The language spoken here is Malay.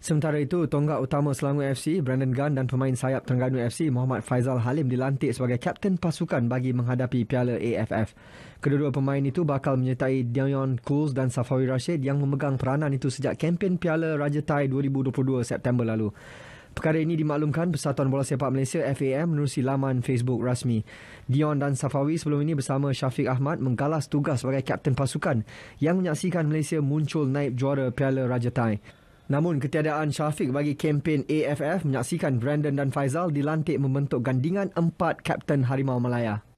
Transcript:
Sementara itu, tonggak utama Selangor FC, Brandon Gunn dan pemain sayap Terengganu FC, Muhammad Faizal Halim dilantik sebagai kapten pasukan bagi menghadapi Piala AFF. Kedua-dua pemain itu bakal menyertai Dion Kools dan Safawi Rashid yang memegang peranan itu sejak kempen Piala Raja Thai 2022 September lalu. Perkara ini dimaklumkan Persatuan Bola Sepak Malaysia FAM menerusi laman Facebook rasmi. Dion dan Safawi sebelum ini bersama Syafiq Ahmad menggalas tugas sebagai kapten pasukan yang menyaksikan Malaysia muncul naib juara Piala Raja Thai. Namun ketiadaan Syafiq bagi kempen AFF menyaksikan Brandon dan Faizal dilantik membentuk gandingan empat kapten Harimau Malaya.